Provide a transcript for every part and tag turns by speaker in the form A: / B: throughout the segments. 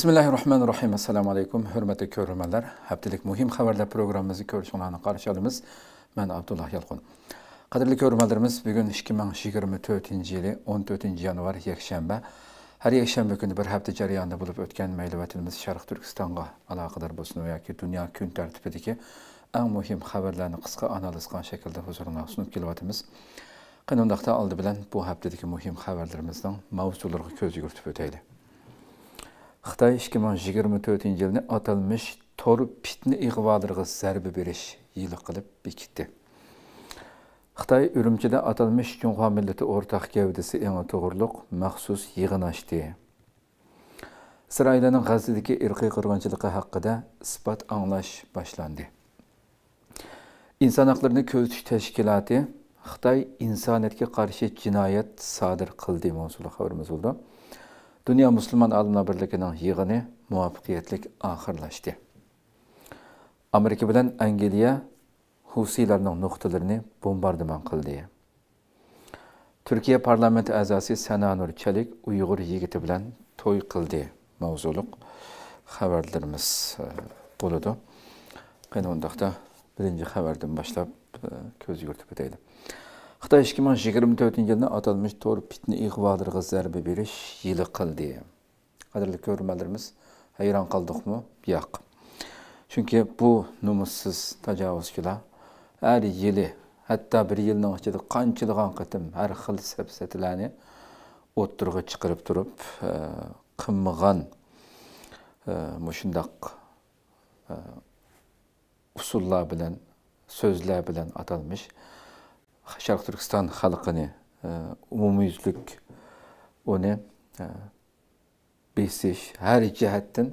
A: Bismillahirrahmanirrahim. Assalamu alaykum, hörmətli görürmənlər. Həftəlik mühim xəbərlər proqramımızı görüşünlərini qarşılayırıq. Mən Abdullah Yalqın. Qadirli görürmənlərimiz, bu gün 2024-cü ilin 14-cü yanvar yekşənbə. Hər yekşənbə günü bir həftə cərəyanında olub ötən məlumatımız Şərq Türkistanğa əlaqədar olsun və ya ki, dünya gün tərtibindəki ən mühim xəbərlərini qısqa analiz qan şəkildə huzuruna sunub gəliyətimiz. Qanundaqda aldı bilən bu həftədəki mühim xəbərlərimizdən mövzulara göz yürütüb ötəylik. xitoy 2024 ming yigirma to'r pitni ig'vodirga zarba berish yili qilib bekitdi xitoy urumchida atalmish junxo millati o'rtaq gavdasi eni to'g'riliq maxsus yig'in ochdi isroilning g'azdagi irqiy qirg'inchiligi haqida isbot anglash boshlandi inson haqlarini ko'zitish tashkiloti xitoy insoniyatga qarshi jinoyat sodir qildi mavzuli xabarimiz bo'ldi dunyo musulmon olimlar birligining yig'ini muvaffaqiyatli oxirlashdi amerika bilan angliya husiylarning nuqtalarini bombardimon qildi turkiya parlamenti a'zosi sananur chalik uyg'ur yigiti bilan to'y qildi mavzuliq xabarlarimiz e, bo'ladi qani undaqda birinchi xabardan boshlab e, ko'z yuritib o'taylik Xitoy 2024 yilni atalmış to'r pitni ig'vodiriga zarba berish yili qildi. Qadrli ko'rmalarimiz, hayron qoldikmi? Yo'q. Chunki bu numussiz tajovuzchilar har yili, hatto bir yilning ichida qanchalagan qatim har xil safsatalarni o'ttirg'i chiqarib turib, qimmigan mushundaq usullar bilan, so'zlar bilan atılmış. Şərq Türkistan xalqını e, ümumiyüzlük onu e, besiş, hər cəhətdən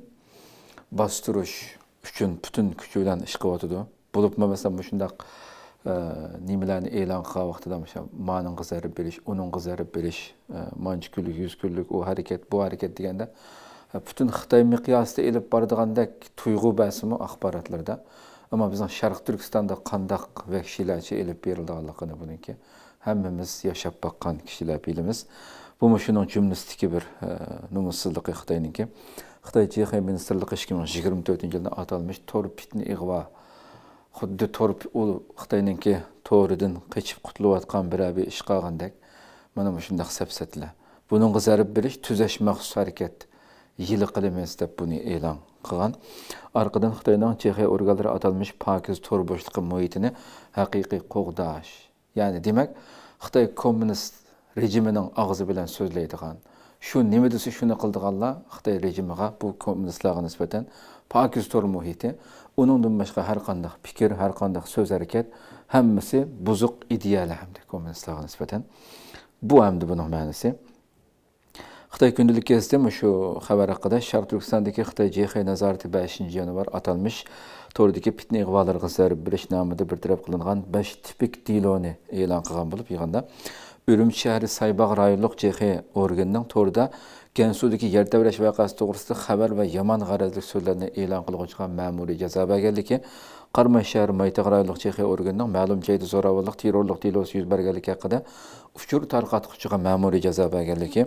A: bastırış üçün bütün gücü ilə iş qıvatıdı. Bulubma məsələn şundaq e, nimələrini elan qığa vaxtıda məsələn manın qızarıb biliş, onun qızarıb biliş, manç günlük, 100 günlük o hərəkət, bu hərəkət deyəndə bütün Xitay miqyasında elib bardığandak tuyğu bəsimi axbaratlarda. Ama біздің Şarkı Түркістанда kandak ve kişilerce elip berildi Allah'ını bununki. Hemimiz yaşap bakkan kişiler bilimiz. Bu müşünün cümlestiki bir e, numussızlık Xitay'ınki. Xitay Cihye Ministerlik 2024 yılında atalmış Torpitni İğva. Xuddi Torp, o Xitay'ınki Torudun kaçıp kutluvatkan bir abi iş kağındak. Bana müşünde sepsetler. Bunun кылган аркадан Кытайның Чехия органлары аталмыш пакиз тор бошлыгы мөхитине хакыйкый когдаш. Яни демәк, Кытай коммунист режиминең агызы белән сөйләйдиган. Шу неме десе шуны кылдыганлар Кытай режимига бу коммунистларга нисбәтән пакиз тор мөхите, уныңдан башка һәр кандай фикер, һәр кандай сөз хәрәкәт һәммәсе бузык идеялар һәм дә коммунистларга нисбәтән. Бу әмде буның мәнисе. Қытай күнділік кезде мұшу қабар ақыда Шар Түркістандеке Қытай Жейхай Назарты 5 бар аталмыш тордеке пітіне ғвалар ғызар біріш намыды біртіріп қылынған 5 типік оны елан қыған болып, иғанда Үрім шәрі Сайбақ райылық Жейхай оргеннің торда Gansudagi yer tebreş vakası to'g'risida xabar va yomon g'arazli so'zlarni e'lon qilguvchiga ma'muriy jazo berganligi Qarma shahar Maytaq rayonlik chexiya organining ma'lum joyda zo'ravonlik, terrorlik delosi yuz berganligi haqida uchur tarqatquchiga ma'muriy jazo berganligi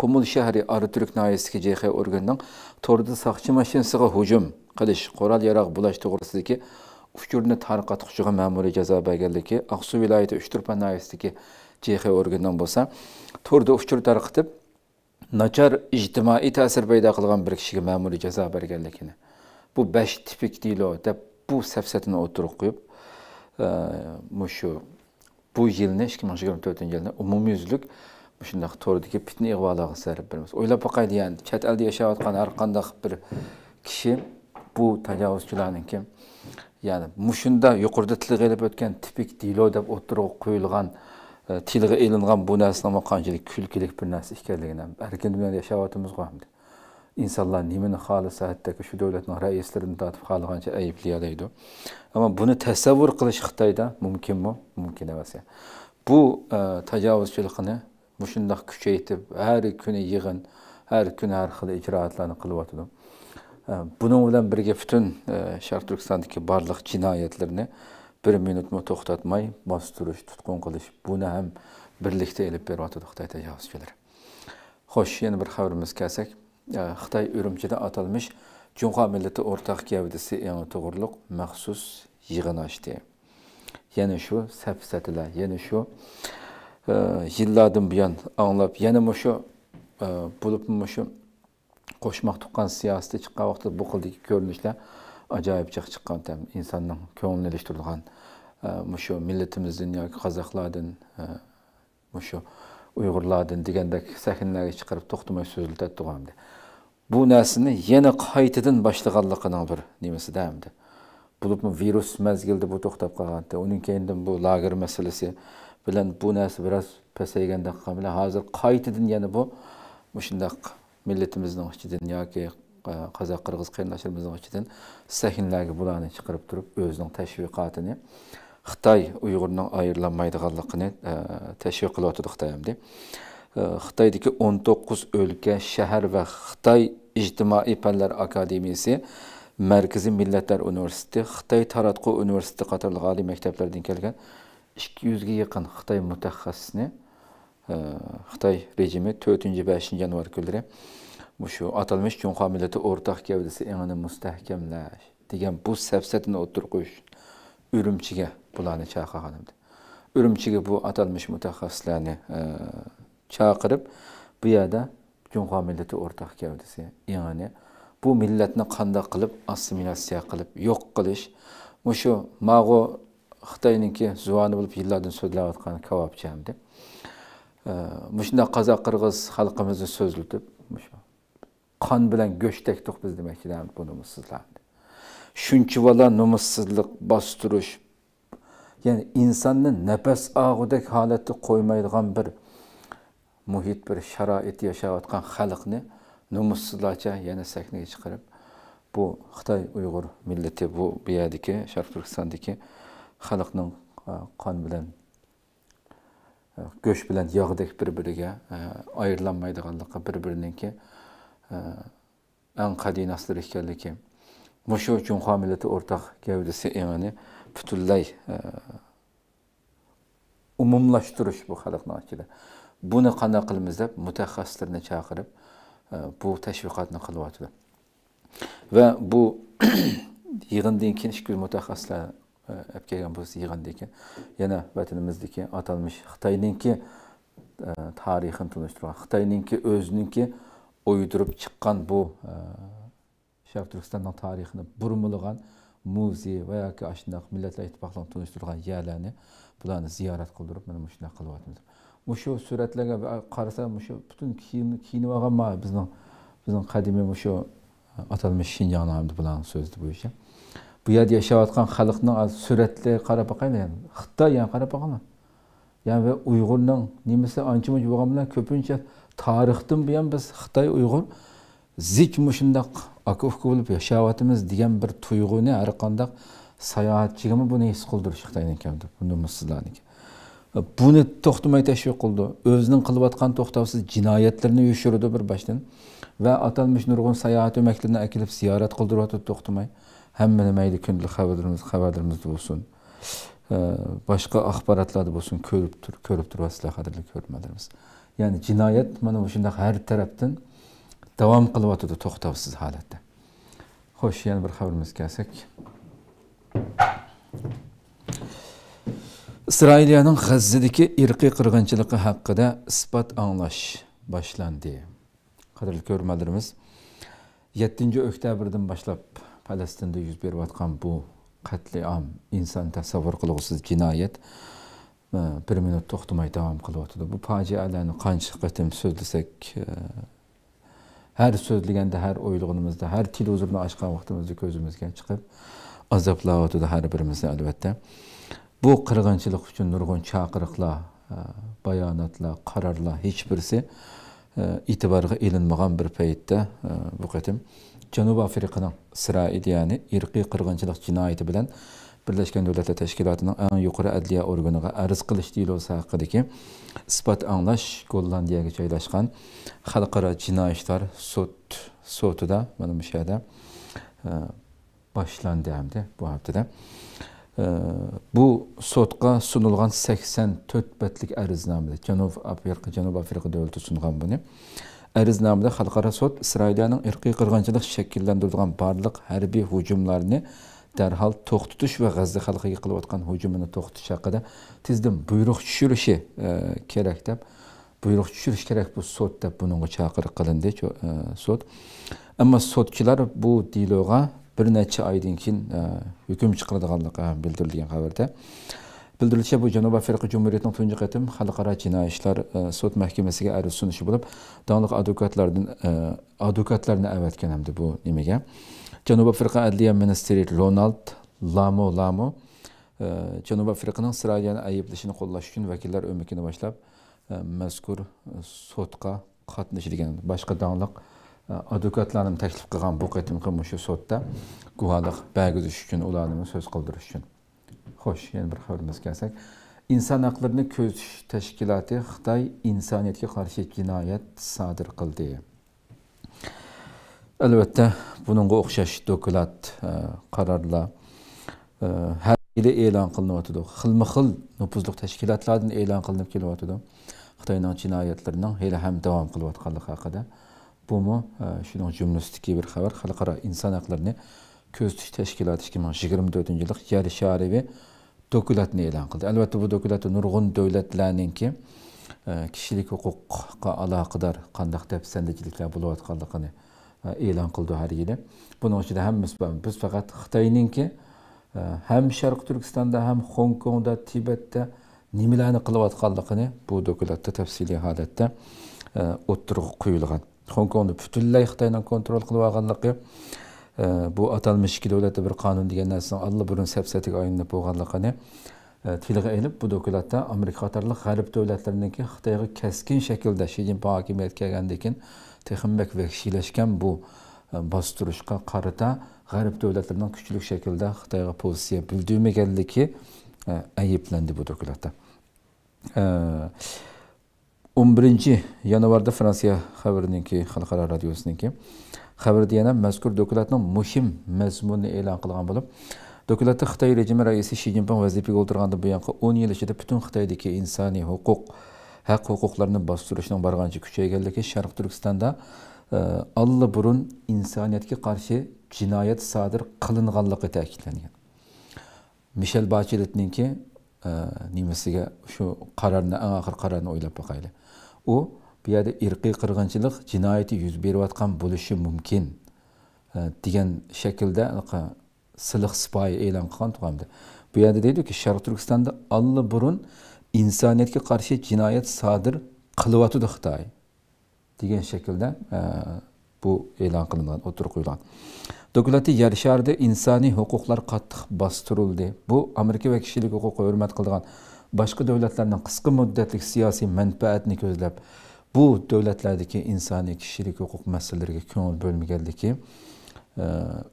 A: Qumul shahri Arturk noyasidagi chexiya organining to'rda saqchi mashinasiga hujum qilish, qurol ki Uçurunu to'g'risidagi uchurni tarqatquchiga ma'muriy jazo ki Aqsu viloyati Uchturpan noyasidagi chexiya organining bo'lsa, to'rda uçur tarqatib nachar ijtimoiy ta'sir paydo qilgan bir kishiga ma'muriy jazo berganligini bu besh tipik dilo deb bu safsatini o'tirib qo'yib e, shu bu yilni ikki ming yigirma to'rtinchi yilni umumyuzlik shundaq to'rdagi fitna ig'volog'i zarb beramiz o'ylab boqay degani chet elda yashayotgan har qanday bir kishi bu tajovuzchilarniki ya'ni mushunda yuqorida tilga ilib o'tgan tipik dilo deb o'tirib qo'yilgan tilga ilingan bu narsani qanchalik kulkilik bir narsa ekanligini ham erkin dunyoda yashayotimiz insonlar nimani xohlasa hattoki shu davlatning raislarini tortib xohlagancha ayblayoladi ammo buni tasavvur qilish xitoyda mumkinmi mumkin emas bu tajovuzchilikni mushundoq kuchaytirib har kuni yig'in har kuni har xil ijroatlarni qilyotdi buning bilan birga butun sharq turkistondagi barliq jinoyatlarni bir minutmi to'xtatmay bostirish tutqun qilish buni ham birlikda ilib beryotdi xitoy tajovuzchilar xo'sh yana bir xabarimizga kelsak e, xitoy urumchida atalmish junho millati o'rtoq gavdasi eng to'g'riliq maxsus yig'in ochdi yana shu safsatalar yana shu e, yillardan buyon anglab yana shu e, bo'libmi shu qo'shmoq tuqqan siyosati chiqqan vaqtda bu xildagi ko'rinishlar ajoyib chiqqan insonni ko'nglini ilishtirgan muşu millətimizdin ya Qazaqlardın, muşu Uyğurlardın digəndək səhnləri çıxarıb toxtumay sözlətə duğamdı. Bu nəsini yenə qaytadan başlığanlıqının bir nimesi dəmdi. Bulubmu virus məzgildi bu toxtab qalğandı. Onun keyindən bu lager məsələsi bilən bu nəsə biraz pəsəygəndə qamla hazır qaytadan yəni bu muşundaq millətimizin içidən ya ki Qazaq-Qırğız qardaşlarımızın içidən səhnələrə bulanı çıxarıb durub özünün təşviqatını xitoy uyg'urning ayirlanmaydiganligini e, tashviq qilyotdi e, xitoy xitoydagi o'n to'qqiz o'lka shahar va xitoy ijtimoiy fanlar akademiyasi markaziy millatlar universiteti xitoy taratqu universiteti qatorli oliy maktablardan kelgan ikki yuzga yaqin xitoy mutaxassisni e, xitoy rejimi to'rtinchi beshinchi yanvar kunlari shu atalmish junxo millati o'rtaq gavdasi engini mustahkamlash degan bu safsatini o'tirib qo'yish bularni chaqirgan edi urumchiga bu atalmish mutaxassislarni e, chaqirib bu yerda junxo millati o'rtoq keldi ya'ni bu millatni qanday qilib assimilyatsiya qilib yo'q qilish shu mag'u xitoyniki zuvoni bo'lib yillardan so'zlayotgan kabobchamdi e, mushundoq qozoq qirg'iz xalqimizni so'zlatib qon bilan go'shtdek biz demoqchilarmiz bu nomussizlarni shuncha bola nomussizlik bostirish ya'ni insonni nafas og'idek holatda qo'ymaydigan bir muhit bir sharoit yashayotgan xalqni nomussizlarcha yana sakniga chiqarib bu xitoy uyg'ur millati bu biyadiki sharq turkistondagi xalqning e, qon bilan e, go'sht bilan yog'dek bir biriga e, ayirlanmaydiganligi bir biriniki eng qadinaslari ekanligi mushu junxo millati o'rtaq gavdasi engini butunlay e, umumlashtirish bu xalqni ichida buni qanday qilamiz deb mutaxassislarni chaqirib e, bu tashviqotni qilyotdi va bu yig'indan keyin ishkul mutaxassislar olib e, kelgan bo'lsa yig'indan keyin yana vatanimizniki atalmish xitoyninki tarixini tanishtirgan xitoyninki o'ziniki o'ydirib chiqqan bu sharq turkistonning tarixini burmulagan veya ki muzey va yoki shundaqa millatlar ittifoqligini tunishtirgan yerlarni bularni ziyorat qildirib mana shunaqa qilyapmiz o'sha suratlarga qarasam o'sha kini kiyinib olgan bizden bizni bizni qadimiy o'sha e, atalmish shinjon bularni so'zi bo'yicha bu yerda yashayotgan xalqni az qarab boqaylik yani xitoy yani qarab yani ve uyg'urning nimasi ancha muncha bo'lgan bilan ko'pincha tarixdan buyon biz xitoy uyg'ur zich aka uka bo'lib yashayotimiz degan bir tuyg'uni har qandaq sayohatchigami buni his qildirish xitoyni kamdir nomussizlarniki e, buni to'xtamay tashviq qildi o'zining qilayotgan to'xtovsiz jinoyatlarni yushirdi bir boshdan va atalmish nurg'un sayohat o'maklarini akilib ziyorat qildiryotdi to'xtamay hamma nima nimaydi kunlik xabarlarimiz xabarlarimizda bo'lsin e, boshqa axborotlarda bo'lsin ko'rib tur ko'rib turasizlar qadrli ko'rmalarimiz ya'ni jinoyat mana shunday har tarafdan davom qilyotgandi to'xtovsiz holatda xo'sh yana bir xabarimizga kelsak isroiliyaning g'azzadagi irqiy qirg'inchiligi haqida isbot anglash boshlandi qadrli ko'rmalarimiz yettinchi oktyabrdan boshlab falastinda yuz berayotgan bu qatliom inson tasavvur qilg'usiz jinoyat e, bir minut to'xtamay davom qilyotdi bu fojialarni qancha qatim so'zlasak e, Her sözlügende, her oyluğumuzda, her til huzurunu açkan vaktimizde gözümüzden çıkıp azaplığa da her birimizde elbette. Bu kırgınçılık için nurgun çakırıkla, e, bayanatla, kararla hiçbirisi itibarga e, ilinmagan bir peyitde bu qitim Janubi Afrikanın İsrail yani Irki qirg'inchilik jinoyati bilan birlashgan davlatlar tashkilotining eng yuqori adliya organiga arz qilish dilosi haqidagi isbot anglash gollandiyaga joylashgan xalqaro jinoiy ishlar sud sudida mana bu yerda e, boshlandi hamda bu haftada e, bu sudga sunilgan sakson to'rt batlik arznamada janub afrika janub afrika davlati sungan buni arznamada xalqaro sud isroilning irqiy qirg'inchilik shakllantirgan barliq harbiy hujumlarni darhol to'xtatish va g'azza xalqiga qilayotgan hujumini to'xtatish haqida tezda buyruq tushirishi e, kerak deb buyruq tushirish kerak bu sud deb bunga chaqiriq qilindi e, sud ammo sudchilar bu diloga bir necha oydan keyin e, hukm chiqaradiganligi bildirilgan xabarda bildirilishicha bu janubiy afrika jumuriyatining tunji qatim xalqaro jinoiy ishlar sud mahkamasiga ariz sunishi bo'lib donliq advokatlardan advokatlarni avatgan hamda bu nimaga janubi afrika adliya ministri ronald lamo lamo e, janubi afrikaning isroilni ayblashini qo'llash uchun vakillar o'mikini boshlab e, mazkur sudga qatnashadigan boshqa donliq e, advokatlarni taklif qilgan bu qatimgi shu sudda guvohlik bergizish uchun ularni so'z qildirish uchun xo'sh yana bir xabarimizga kelsak inson haqlarini ko'zitish tashkiloti xitoy insoniyatga qarshi jinoyat sodir qildi albatta bunga o'xshash dokulat e, qarorlar e, har yili e'lon qilinyotidi xilma xil nupuzli tashkilotlardan e'lon qilinib kelyotidi xitoyning jinoyatlarining hali ham davom qilayotganligi haqida bumu e, shuning jumlasidagi bir xabar xalqaro inson haqlarini ko'zitish tashkiloti ikki ming yigirma to'rtinchi yil yari sharivi dokulatni e'lon qildi albatta bu dokulatda nurg'un davlatlarningki kishilik huquqqa aloqador qandaq deb sandichiliklar bo'layotganligini E, e'lon qildi har yili buning ichida hammasi biz faqat xitoyninki e, ham sharq turkistonda ham xong kongda tibatda nimalarni qilayotganligini bu dokladda tafsiliy holatda e, o'ttirg'i qo'yilgan xong kongni butunlay xitoydan kontrol qilib olganligi bu atalmish ikki davlatda bir qonun degan narsani allaburun safsatiga aylanib bo'lganligini tilg'a ilib bu dokladda amerika qatorli g'arb davlatlarniki xitoyga keskin shaklda shi zinpin hokimiyatga kelgandan keyin texmbek vahshiylashgan bu e, bostirishga qarata g'arb davlatlaridan kuchli shaklda xitoyga pozitsiya bildirmaganligi ayblandi e, bu dokladda e, o'n birinchi yanvarda fransiya xabariniki xalqaro radiosiniki xabarda yana mazkur dokladning muhim mazmunini e'lon qilgan bo'lib Dokulatda Xitoy rejimi raisi Shi Jinping vazifaga o'tirgandan buyongi 10 yil ichida butun Xitoydagi insoniy huquq haq huquqlarni bostirishning borgancha kuchayganligi sharq turkistonda e, allaburun insoniyatga qarshi jinoyat sodir qilinganligi ta'kidlangan mishel bachilitninki e, nimasiga shu qarorni eng oxirgi qarorni o'ylab boqayli u bu yerda irqiy qirg'inchilik jinoyati yuz berayotgan bo'lishi mumkin e, degan shaklda silih sipoyi e'lon qilgan bu yerda deydiki sharq turkistonda allaburun burun insoniyatga qarshi jinoyat sodir qilyotdi xitoy degan shaklda e, bu e'lon qilingan o'tirib qo'yilgan doklati yer sharida insoniy huquqlar qattiq bostirildi bu amerika va kishilik huquqi hurmat qilgan boshqa davlatlarning qisqa muddatlik siyosiy manfaatni ko'zlab bu davlatlardagi insoniy kishilik huquq masalalariga ko'ngil bo'lmaganligi e,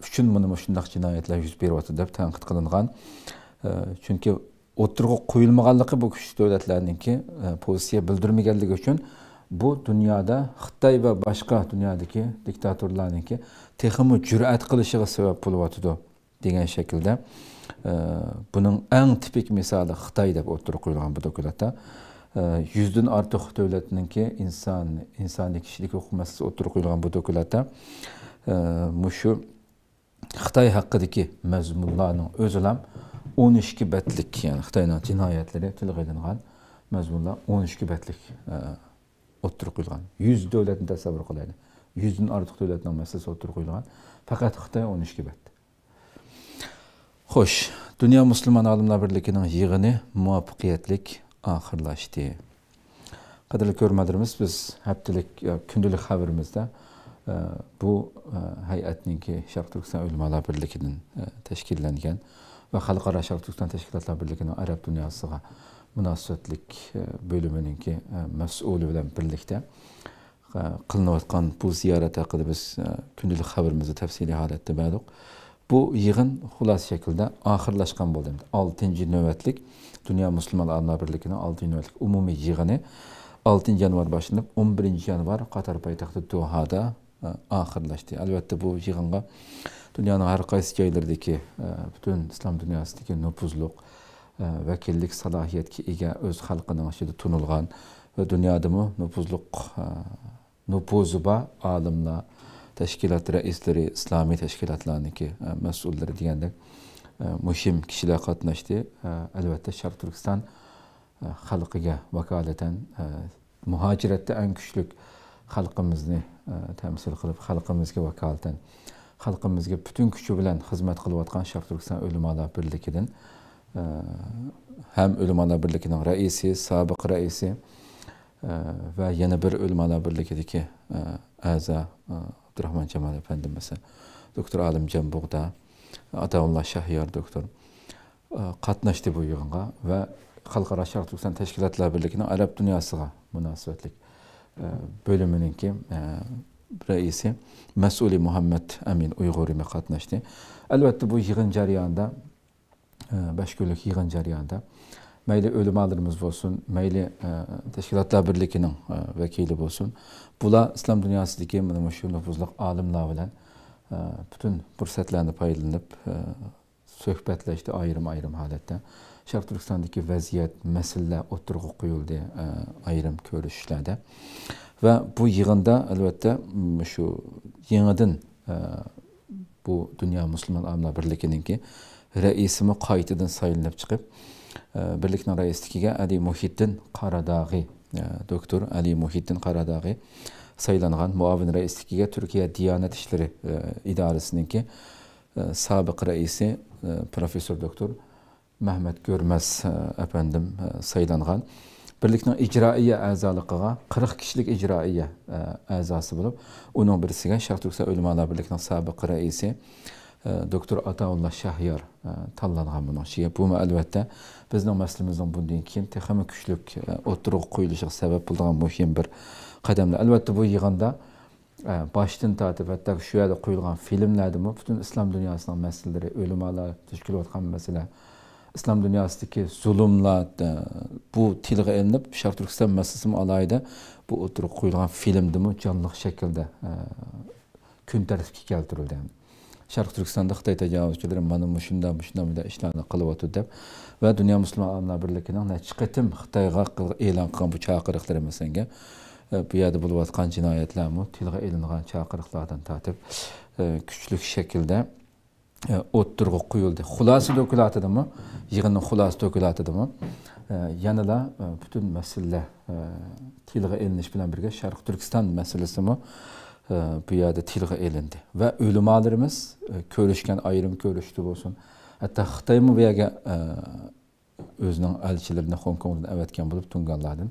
A: uchun mana shundoq jinoyatlar yuz beryapti deb tanqid qilingan e, chunki o'tirg'i qo'yilmaganligi bu kuchli davlatlarniki e, pozitsiya bildirmaganligi uchun bu dunyoda xitoy va boshqa dunyodagi diktatorlarniki texmi jur'at qilishiga sabab bo'lyotidi degan shaklda e, buning eng tipik misoli xitoy deb o'tirib qo'yilgan bu dokumentda e, yuzdan ortiq davlatninki inson insoniy kishilik huquq masalasi o'tirib qo'yilgan bu dokumentda mushu xitoy haqidagi mazmunlarning o'zi ham o'n ikki batlik ya'ni xitoyni jinoyatlari tilga ilingan mazmunlar o'n ikki batlik e, o'ttirib qo'yilgan yuz davlatni tasavvur qiladi yuzdan ortiq davlatning masalasi o'ttirib qo'yilgan faqat xitoy o'n ikki bat xo'sh dunyo musulmon olimlar birligining yig'ini muvaffaqiyatli oxirlashdi qadrli ko'rmadirmiz biz haftalik kundalik xabarimizda e, bu e, hay'atningki sharq turkiston ulamolar birligidan tashkillangan va xalqaro sharqturkiston tashkilotlar birligini arab dunyosiga munosabatlik e, bo'liminingki e, mas'uli bilan birlikda e, qilinayotgan bu ziyorat haqida biz kundalik xabarimizda tafsiliy holatda bu yig'in xullas shaklda oxirlashgan bo'ldi oltinchi navbatlik dunyo musulmon olimlar birligini oltinchi navbatlik umumiy yig'ini oltinchi yanvar boshlanib o'n birinchi yanvar qator poytaxti dohada oxirlashdi albatta bu yig'inga dunyoning har qaysi joylaridagi e, butun islom dunyosidagi nupuzliq e, vakillik salohiyatga ega o'z xalqining ichida tunilgan va dunyodami nupuzliq e, nupuzi bor olimlar tashkilot raislari islomiy tashkilotlarniki mas'ullari degandek muhim kishilar qatnashdi albatta sharq turkiston xalqiga vakolatan muhojiratda eng kuchli xalqimizni tamsil qilib xalqimizga vakolatan xalqimizga butun kuchi bilan xizmat qilayotgan sharq turkiston ulamolar birligidan ham ulamolar birligining e, raisi sobiq raisi ve yana bir ulamolar birligidagi e, a'zo e, Cemal Efendi mesela, doktor alimjon bug'da ataulloh shahyor doktor qatnashdi bu yig'inga va xalqaro sharq turkiston tashkilotlar birligining arab dunyosiga munosabatlik bölümününki rəisi Məsuli Muhammed Əmin Uyğuri qatnaşdı. Əlbəttə bu yığın cəryanında e, bəşküllük yığın cəryanında məyli ölüm alırımız olsun, məyli e, Təşkilatlar Birliyinin e, vəkili olsun. Bula İslam dünyasındakı məşhur nüfuzluq alimlər ilə bütün fürsətlərini paylanıb söhbətləşdi ayrım-ayrım halətdə. Şərq Türkistandakı vəziyyət, məsələ oturuğu qoyuldu ayrım görüşlərdə. Ve bu yığında elbette ıı, şu yeniden ıı, bu Dünya Müslüman Amla Birliği'ninki reisimi kayıtıdan sayılıp çıkıp ıı, birlikning raisligiga ali muhiddin qaradag'iy doktor ali muhiddin qaradag'iy saylangan muavin raisligiga turkiya diyonat ishlari idorasiningki sobiq raisi Profesör doktor Mehmet mahmad ko'rmas apandim saylangan birlikning ijroiya a'zoligiga qirq kishilik ijroiya e, a'zosi bo'lib uning birisiga sharq turksan ulamolar birligining sobiq raisi e, doktor ataulla shahyor e, tanlangan buni shiya bu albatta bizning maslimizning bundan keyin texmi kuchlik o'tirg'i qo'yilishiga sabab bo'lgan muhim bir qadamlar albatta bu yig'inda boshdan tortib hatto shu yerda qo'yilgan filmlardami butun islom dunyosining masalalari ulamolar tush kelayotgan masala islom dunyosidagi zulmlarda bu tilga ilinib sharq turkiston masalasimi alohida bu o'tirib qo'yilgan filmdimi jonli shaklda e, kun tartibga keltirildi sharq turkistonda xitoy tajovuzchilari mana shundan shunday bunday ishlarni qilyapti deb va dunyo musulmon olimlar birligini nechi qatim xitoyga e'lon qilgan bu chaqiriqlar masalanga e, bu yerda bo'layotgan jinoyatlarmi tilga ilingan chaqiriqlardan tortib e, kuchli shaklda E, o'ttirg'i qo'yildi xulosa to'kilayotidimi yig'inni xulosi to'kilayotidimi e, yanada e, butun masalla tilg'a ilinish bilan birga sharq turkiston masalasimi bu yerda tilg'a ilindi va ulamolarimiz ko'rishgan ayrim ko'rishdi bo'lsin hatto xitoymi bu yerga o'zining elchilarini hong kongdan avatgan bo'lib tunganlardan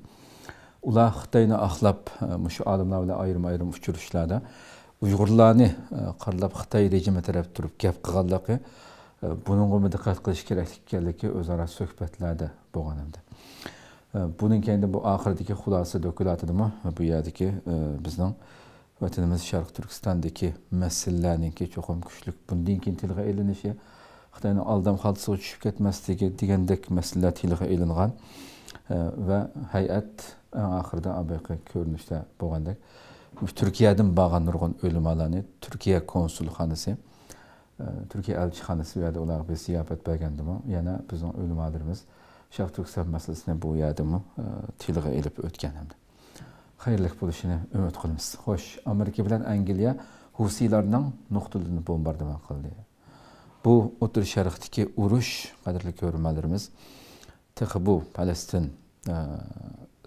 A: ular xitoyni axlab shu olimlar bilan ayrim ayrim uchrashishlarda uyg'urlarni e, qarlab xitoy rejimi taraf turib gap qilganligi e, buningga diqqat qilish kerak ekanligi o'zaro suhbatlarda bo'lgan edi buning endi bu oxiridagi xulosa dokulatidimi bu yerdagi e, bizning vatanimiz sharq turkistondagi masalalarninki cho'qim kuchlik bundan keyin tilga ilinishi xitoyni oldam xaltisiga tushib ketmasligi degandek masalalar tilga ilingan va hay'at oxirida ko'rinishda bo'lgandek turkiyadan bo'lgan nurg'un o'limalarni turkiya konsulxonasi turkiya elchixonasi bu yerda ularga biz ziyofat bergandimi yana bizni o'limalarimiz shah turkiston masalasini bu yerdami tilga olib o'tgan hamda xayrli bo'lishini umid qilamiz xo'sh amerika bilan angliya husiylarning nuqtalarini bombardimon qildi bu o'tir sharqdagi urush qadrli ko'rmalarimiz bu falastin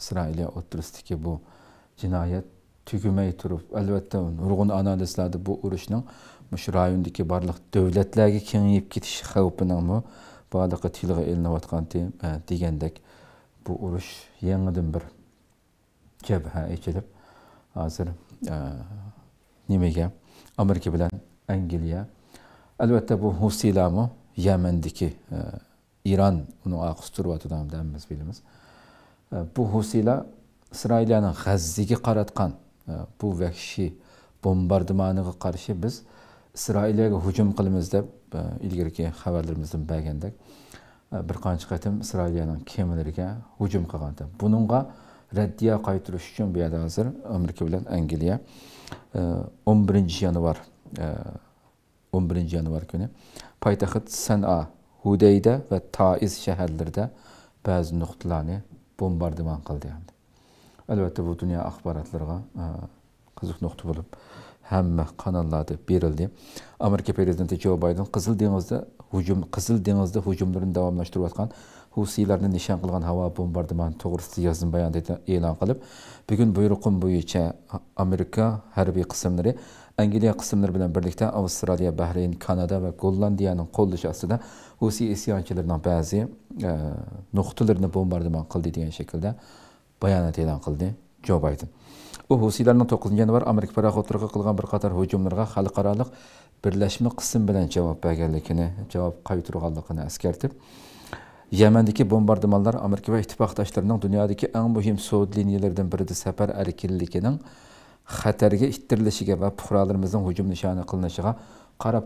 A: isroiliya o'tirisidagi bu jinoyat түгімей тұрып әлбәтте нұрғын анализлады бұл ұрышның мұш райондеки барлық дәулетлерге кеңейіп кетіш қаупінің мұ барлығы тілге ілініп атқан э, дегендек бұл ұрыш еңіден бір жәбһә ечіліп азыр э, немеге Америка білән Англия әлбәтте бұл Хусиламы Йәмендеки э, Иран уның ақыстырып атыдан біз білеміз бұл Хусила Израилияның ғаззеге қаратқан bu vahshiy bombardimoniga qarshi biz isroilga hujum qilamiz deb e, ilgarigi xabarlarimizda bilgandek bir qancha qatim isroiliyaning kemalariga hujum qilgandi buningga raddiya qaytarish uchun bu yerda hozir amerika bilan angliya o'n birinchi yanvar e, o'n birinchi yanvar kuni poytaxt sana hudayda va taiz shaharlarida ba'zi nuqtalarni bombardimon qildi Elbette bu dünya axborotlariga e, qiziq nuqta bo'lib hamma kanallarda berildi. Amerika prezidenti Joe Biden Qizil dengizda hujum Qizil dengizda hujumlarini davomlashtirib atgan Husiylarni nishon qilgan havo bombardimoni to'g'risida yozim bayonot e'lon qilib, bugun buyruqim bo'yicha Amerika harbiy kısımları, Angliya kısımları bilen birlikte Avustralya, Bahreyn, Kanada ve Hollanda'nın qo'llashi ostida Husiy isyonchilarining ba'zi e, nuqtalarini bombardimon qildi degan shaklda баянат элан кылды жо байден у хусийлердин токузунчу январь америка пароходдорго кылган бир катар hujumlarга халыкаралык бирлешме кысым менен жооп бергенлигине жооп кайтырганлыгын эскертип Yemen'deki bombardımanlar Amerika ve ittifakdaşlarının dünyadaki en mühim soğud liniyelerden biri de xatarga va hujum nishoni qilinishiga qarab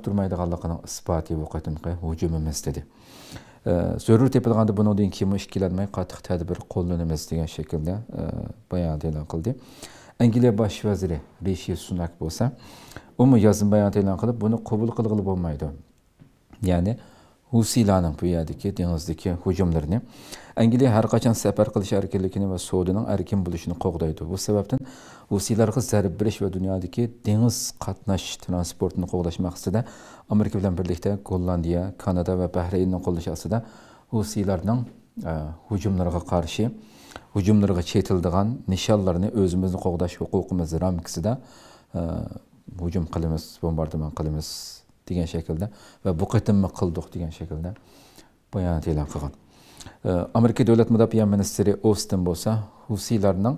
A: zarur tepilganda bundan keyin ikkilanmay qattiq tadbir qo'llanamiz degan shaklda bayonot e'lon qildi angliya bosh vaziri rishi sunak bo'lsa umu yozma bayonot e'lon qilib buni qabul qilg'ili bo'lmaydi ya'ni husiylarning bu yerdagi dengizdagi hujumlarini angliya har qachon safar qilish erkinligini va sodining erkin bo'lishini qo'g'daydi bu sababdan Usilarga zarb berish va dunyodagi dengiz qatnash transportini qo'llash maqsadida Amerika bilan birlikda Gollandiya, Kanada va Bahraynning qo'llashi ostida Husilarning hujumlariga qarshi hujumlarga chetildigan nishonlarni o'zimizni qo'g'dash huquqimiz ramkasida hujum qilamiz, bombardimon qilamiz degan shaklda va bu qitimni qildik degan shaklda bayonot e'lon qilgan. Amerika davlat mudofaa ministri Austin bo'lsa, Husiylarning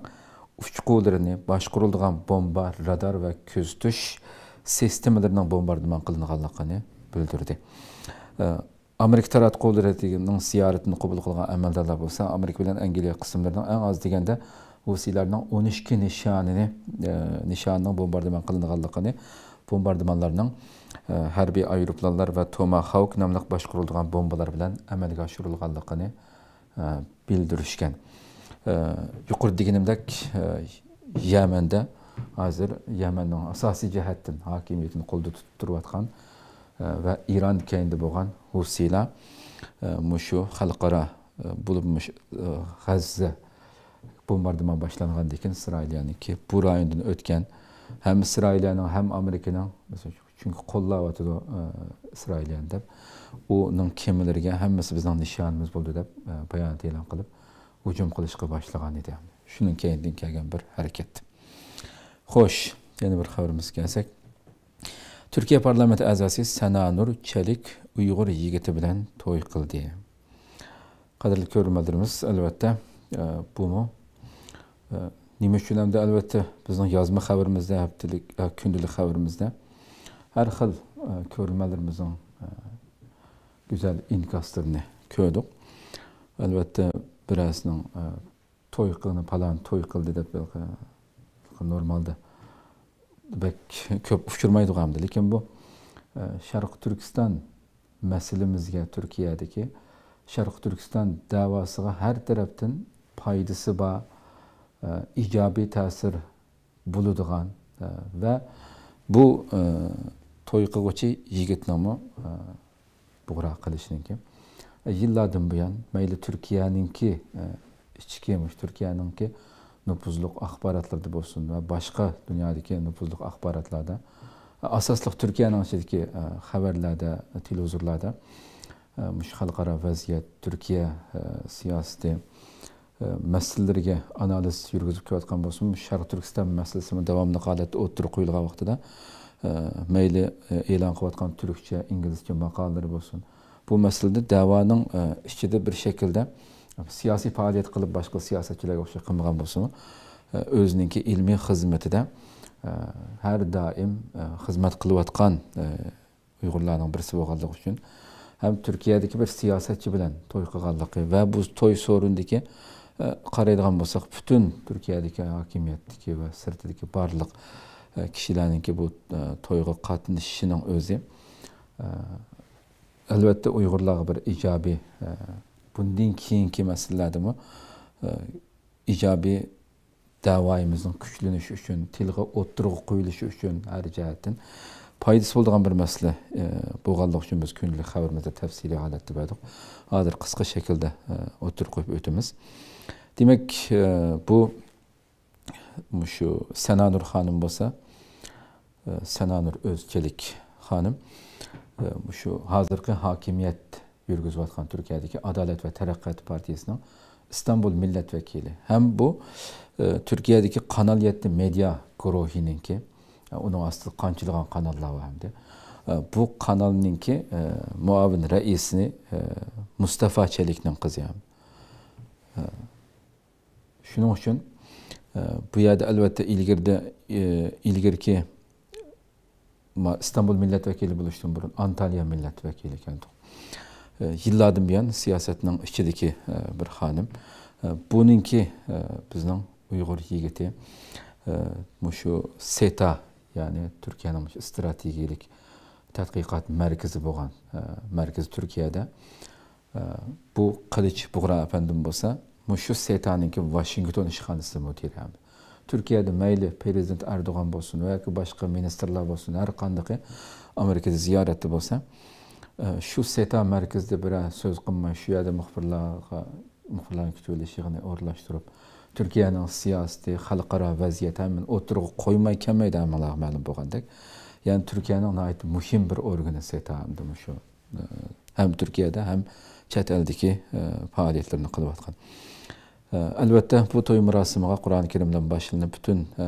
A: uçqularını başqurulduğan bomba, radar ve köztüş sistemlerinden bombardıman qılınğanlığını bildirdi. Ee, Amerika taratquvlarının ziyaretini qabul qılğan əməldarlar bolsa, Amerika bilan Angliya qismlərinin en az digende, degəndə Rusiyalarının 12 nişanını, e, nişanının bombardıman qılınğanlığını, bombardımanlarının e, herbi aeroplanlar ve Tomahawk namlıq başqurulduğan bombalar bilan əməlgə aşırılğanlığını e, bildirişkən. Э, yuqori deganimdek э, yamanda hozir yamanning asosiy jihatdan hokimiyatni qo'lda tutib turayotgan e, va iron keyinda bo'lgan husiylar e, mushu xalqaro e, bo'lib g'azza bombardimon boshlangandan keyin isroiliyaniki bu rayondan o'tgan ham isroiliyaning ham amerikaning chunki qo'llayotidi isroiliyani deb uning kemalariga hammasi bizning nishonimiz bo'ldi deb bayonot e'lon qilib hujum qilishga boshlagan edi shuning keyindan kelgan bir harakat xo'sh yana bir xabarimizga kelsak turkiya parlamenti a'zosi sananur chalik uyg'ur yigiti bilan to'y qildi qadrli ko'rmalarimiz albatta e, bumi e, nima uchun hamda albatta bizning yozma xabarimizda haftalik e, kundalik xabarimizda har xil ko'rmalarimizning go'zal inkoslarini ko'rdik albatta birasining э, to'y qilni palon to'y qildi deb normalda ko'p uchirmaydi hamda lekin bu e, sharqi turkiston masalamizga turkiyadagi sharqi turkiston davosiga har tarafdan foydasi bor e, ijobiy ta'sir bo'ladigan e, va bu to'y qilguvchi yigitnimi bugra qilishniki yillardan buyon mayli turkiyaninki e, ichki turkiyaninki nupuzliq axborotlarda bo'lsin va boshqa dunyodagi nupuzliq axborotlarda asosliq turkiyaning ichidagi e, xabarlarda televizorlarda e, mush xalqaro vaziyat turkiya siyosati masalalarga analiz yurgizib kelayotgan bo'lsin sharq turkiston masalasini davomli holatda o'tirib qo'yilgan vaqtida mayli e'lon qilayotgan turkcha inglizcha maqolalar bo'lsin bu masalada da'voning e, ichida bir e, siyasi fəaliyyət qılıb başqa siyasətçilərə siyosatchilarga qımğan qilmagan bo'lsin o'ziniki e, ilmiy hər daim doim qılıb atqan uyg'urlarning birisi bo'lganligi üçün həm Türkiyədəki bir siyasətçi bilan to'y qilganligi və bu to'y sovrindagi qaraydigan bo'lsak butun turkiyadagi hokimiyatniki va sirtidagi barliq ki, bu to'yga qatnashishining özü Elbette uyg'urlarga bir ijobiy e, bundan keyingi masalalardami e, ijobiy davoyimizning kuchlanishi uchun tilga o'ttirg'i qo'yilishi uchun har jihatdan foydasi bo'ladigan bir masala e, bo'lganligi uchun biz kunlik xabarimizda tafsiliy holatda berdik hozir qisqa shaklda o'ttirib qo'yib o'tamiz demak bu shu sananur xonim bo'lsa Senanur o'zchalik Hanım. Ee, şu hazırki hakimiyet yurgizayotgan Türkiye'deki adalet ve taraqqiyot partiyasining İstanbul Milletvekili hem bu e, Türkiye'deki kanal yetti media guruhininki e, onu ostida qanchilg'an kanallar bor hamda e, bu ki muavin reisini mustafa chelikning qizi ham shuning uchun bu yerda albatta ilgirde ilgirki istanbul millat vakili buluştum burun antaliya millat vakili ekan e, yillardan buyon siyosatning ichidagi bir ki buninki bizning uyg'ur yigiti muşu e, seta ya'ni turkiyaning merkezi tadqiqot markazi bo'lgan e, markaz turkiyada bu qilich bug'ra apandim bo'lsa SETA'nın ki Washington ishxonasi mudiri Türkiyədə məyli prezident Erdoğan bolsun və ya ki başqa ministrlər bolsun, hər qandaqı Amerikada ziyarətdə bolsa, e, şu SETA mərkəzdə birə söz qınmay, şu yerdə müxbirlərə müxbirlərin kütüyülüş yığını orlaşdırıb Türkiyənin siyasi, xalqara vəziyyəti həmin oturuq qoymay kəməydi əmələ məlum bolğandak. Yəni Türkiyənin nəhayət mühim bir orqanı SETA hamdı şu e, həm Türkiyədə, həm çət əldəki e, fəaliyyətlərini qılıb atqan. Э, әлбәттә, бұл той мұрасымыға Құран керімден башылыны бүтін э,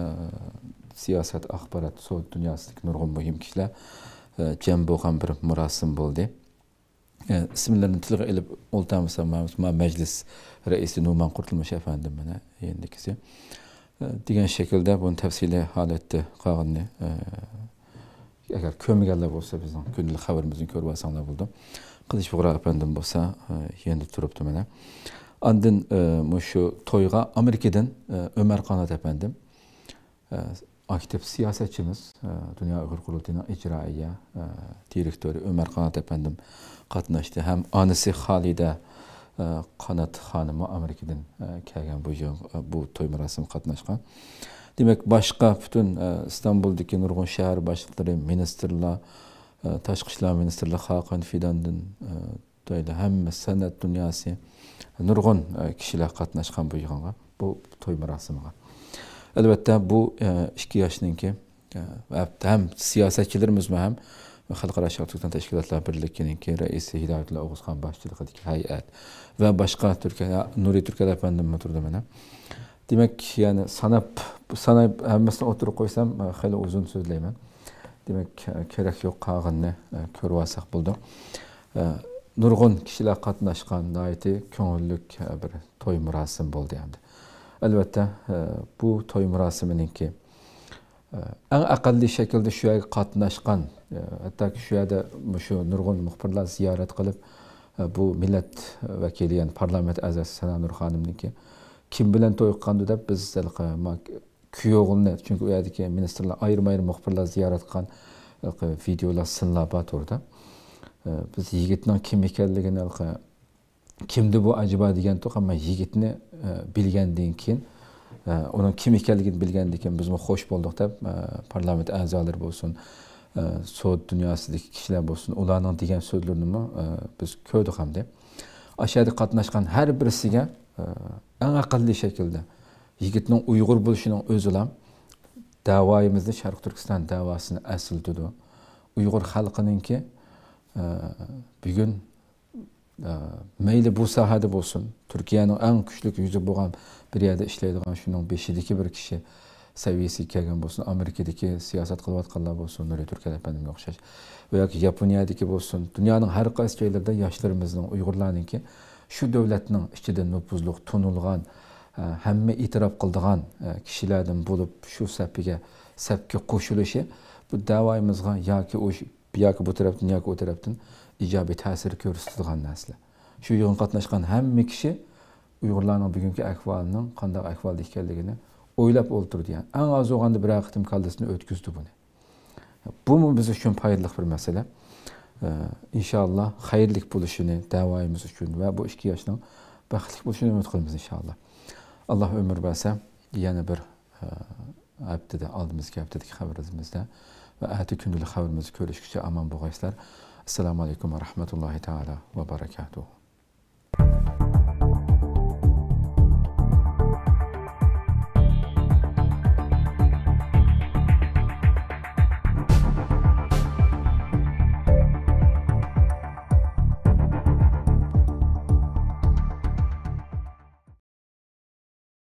A: сиясат, ақпарат, соғыт дүниясыздық нұрғын мұхим кішілі э, жән болған бір мұрасым болды. Сімілерін тілге іліп олтамыса ма мәжліс рәисі Нуман Құртылмыш әфәндім мәне енді кісі. Деген шекілді бұның тәпсілі халетті қағынны әгәр көмігәлі болса біздің күнділі қабіріміздің көріп асаңлар болды. Қылыш бұғыра әпәндім болса, енді тұрыпты мәне. Andın e, şu toyga Amerika'dan e, Ömer Kanat efendim. E, aktif siyasetçimiz, e, Dünya Uygur Kurultayı'na icraiye e, direktörü Ömer Kanat efendim katnaştı. Hem anısı Halide e, Kanat hanımı Amerika'dan e, kelgen bu, yıl, e, bu toy merasim katnaşkan. Demek başka bütün e, İstanbul'daki nurgun şehir başlıkları, ministerler, e, Taşkışlar Ministerliği Hakan Fidan'ın e, to'yda hem san'at dunyosi nurg'un e, kishilar qatnashgan bu yig'inga bu to'y marosimiga albatta bu e, ikki yoshniki e, ham siyosatchilarimizmi ham xalqaro shartlikdan tashkilotlar birliginiki raisi hidoyatilla o'g'izxon boshchiligidagi hay'at va boshqa turkiya nuriy turkal apandimmi turdi mana demak ya'ni sanab sanab hammasini o'tirib qo'ysam hali uzun so'zlayman demak kerak yo'q qog'inni ko'rib olsak buldum. nurg'un kishilar qatnashgan nihoyatda ko'ngillik bir to'y murosim bo'ldi endi albatta e, bu to'y murosimininki e, eng aqlli shaklda shu yerga qatnashgan e, hattoki shu yerda shu nurg'un muxbirlar ziyorat qilib bu millat vakili ya'ni parlament a'zosi sana nurxonimniki kim bilan to'y qilgandi deb biz kuyovini chunki u yerdagi ministrlar ayrim ayrim muxbirlar ziyorat qilgan videolar sinlab turdi biz yigitning kim ekanligini halqa kimdi bu ajoba degan to'q hamma yigitni e, bilgandan keyin e, uni kim ekanligini bilgandan keyin biz xo'sh bo'ldik deb e, parlament a'zolari bo'lsin sud dunyosidagi kishilar bo'lsin ularning degan so'zlarini biz ko'rdik hamda ashada qatnashgan har birisiga eng aqlli shaklda yigitning uyg'ur bo'lishining o'zi ham davoyimizni sharq turkiston davosini asl tutdi uyg'ur xalqininki bugun e, mayli bu sohada bo'lsin turkiyaning eng kuchli yuzi bo'lgan bir yerda ishlaydigan shuning beshidagi bir kishi saviyasiga kelgan bo'lsin amerikadagi siyosat qilayotganlar bo'lsin nuriy turkal apandimga o'xshash va yoki yaponiyadagi bo'lsin dunyoning har qaysi joylarida yoshlarimizni uyg'urlarniki shu davlatning ichida nupuzliq tunilgan e, hamma e'tirof qildigan e, kishilardan bo'lib shu safiga safga qo'shilishi bu davoyimizga yoki o'sha buyoqqa bu tarafdan yoki u tarafdan ijobiy ta'sir ko'rsatadigan narsalar shu yig'in qatnashgan hamma kishi uyg'urlarning bugungi ahvolining qanday ahvolda ekanligini o'ylab o'ltirdi yani. eng oz bo'lganda bir qitim kallasini o'tkazdi buni bu biz uchun foydali bir masala inshaalloh xayrli bo'lishini davoyimiz uchun va bu ikki yoshning baxtli bo'lishini umid qilamiz inshaalloh alloh umr bersa yana bir e, haftada oldimizgi haftadagi xabarimizda va ati kundalik xabarimizni ko'rishguncha aman bo'lg'aysizlar assalomu alaykum va rahmatullohi taala va barakatuh